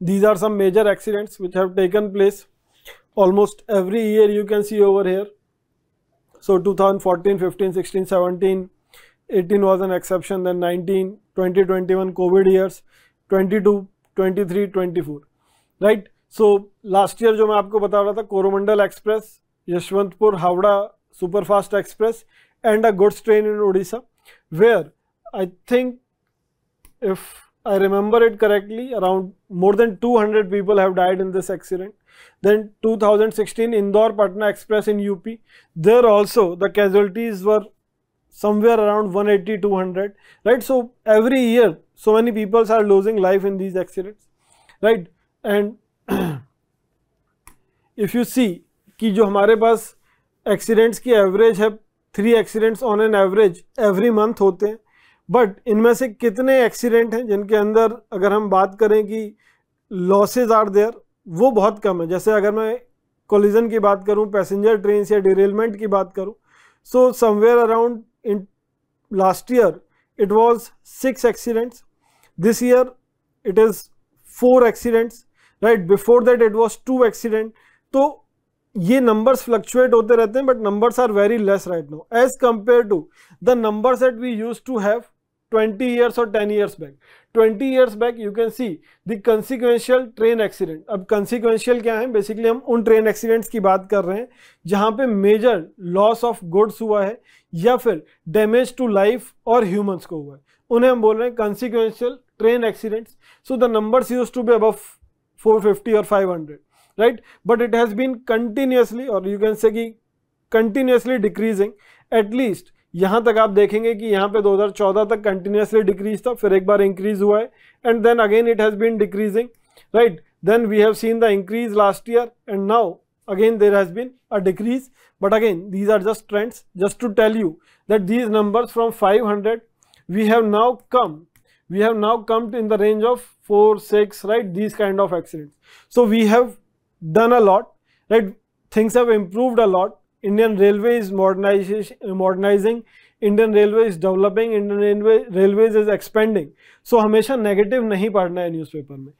these are some major accidents which have taken place almost every year you can see over here so 2014 15 16 17 18 was an exception then 19 20 21 covid years 22 23 24 right so last year jo main aapko bata raha coromandel express yashwantpur howrah super fast express and a goods train in odisha where i think if I remember it correctly, around more than 200 people have died in this accident. Then 2016 Indore Patna Express in UP, there also the casualties were somewhere around 180 200 right so every year so many people are losing life in these accidents right and if you see ki जो हमारे accidents. Accidents average average three accidents on an average every month. But इनमें से कितने accident हैं जिनके अंदर अगर हम बात करें कि लॉसेज आर देयर वो बहुत कम है जैसे अगर मैं कोलिजन की बात करूं पैसेंजर ट्रेन या डिरेलमेंट की बात करूं so somewhere around in last year it was six accidents this year it is four accidents right before that it was two accident तो ये नंबर्स फ्लक्चुएट होते रहते हैं but numbers are very less right no as compare to the numbers at we use to have 20 years or 10 years back 20 years back you can see the consequential train accident ab consequential kya hai basically hum un train accidents ki baat kar rahe hain jahan pe major loss of goods hua hai ya fir damage to life or humans ko hua hai unhe hum bol rahe hain consequential train accidents so the numbers used to be above 450 or 500 right but it has been continuously or you can say ki continuously decreasing at least यहाँ तक आप देखेंगे कि यहाँ पे 2014 तक continuously decrease था फिर एक बार इंक्रीज हुआ है and then again it has been decreasing right then we have seen the increase last year and now again there has been a decrease but again these are just trends just to tell you that these number from five hundred we have now come we have now come in the range of four six right these kind of accident so we have done a lot right things have improved a lot Indian Railway is modernizing, Indian Railway is developing, Indian Railways is expanding. So so, हमेशा negative नहीं पढ़ना है newspaper में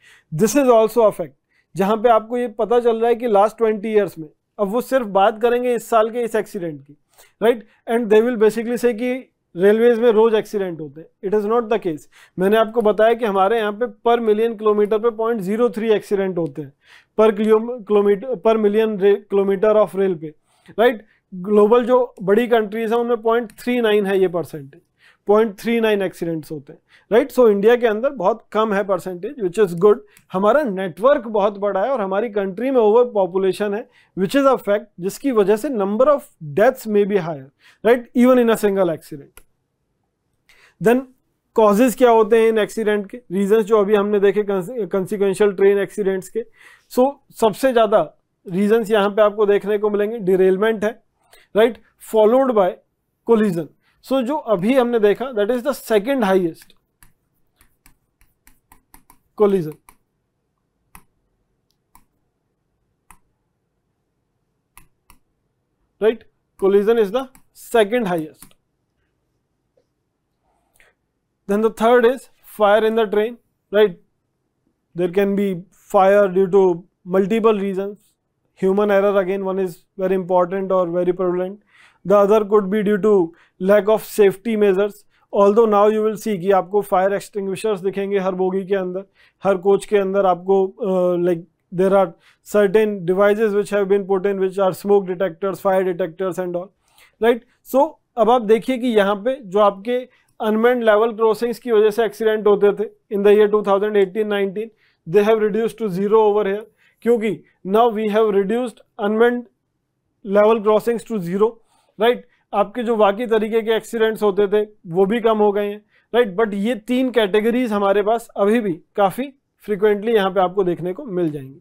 this is also affect जहाँ पे आपको ये पता चल रहा है कि लास्ट ट्वेंटी ईयर्स में अब वो सिर्फ बात करेंगे इस साल के इस एक्सीडेंट की right and they will basically say कि रेलवेज में रोज एक्सीडेंट होते हैं it is not the case मैंने आपको बताया कि हमारे यहाँ पे पर मिलियन किलोमीटर पे पॉइंट जीरो थ्री एक्सीडेंट होते हैं per kilometre per million kilometre of rail पे राइट ग्लोबल जो बड़ी कंट्रीज हैं उनमें पॉइंट थ्री नाइन है ये percentage point three nine accidents होते हैं राइट सो इंडिया के अंदर बहुत कम है परसेंटेज विच इज़ गुड हमारा नेटवर्क बहुत बड़ा है और हमारी कंट्री में ओवर पॉपुलेशन है विच इज़ अ फैक्ट जिसकी वजह से number of deaths may be higher right even in a single accident then causes क्या होते हैं इन एक्सीडेंट के रीजन जो अभी हमने देखे कंसिक्वेंशियल ट्रेन एक्सीडेंट्स के सो so, सबसे ज़्यादा रीजन यहां पर आपको देखने को मिलेंगे डिरेलमेंट है right followed by collision so जो अभी हमने देखा that is the second highest collision right collision is the second highest then the third is fire in the train right there can be fire due to multiple reasons human error again one is very important or very prevalent the other could be due to lack of safety measures although now you will see कि आपको fire extinguishers दिखेंगे हर bogie के अंदर हर coach के अंदर आपको like there are certain devices which have been put in which are smoke detectors fire detectors and all right so अब आप देखिए कि यहाँ पे जो आपके अनमेंड लेवल क्रॉसिंग्स की वजह से एक्सीडेंट होते थे in the year 2018-19 they have reduce to zero over here क्योंकि now we have reduced unmanned level crossings to zero right आपके जो बाकी तरीके के एक्सीडेंट्स होते थे वो भी कम हो गए हैं राइट बट ये तीन कैटेगरीज हमारे पास अभी भी काफ़ी फ्रिक्वेंटली यहाँ पे आपको देखने को मिल जाएंगी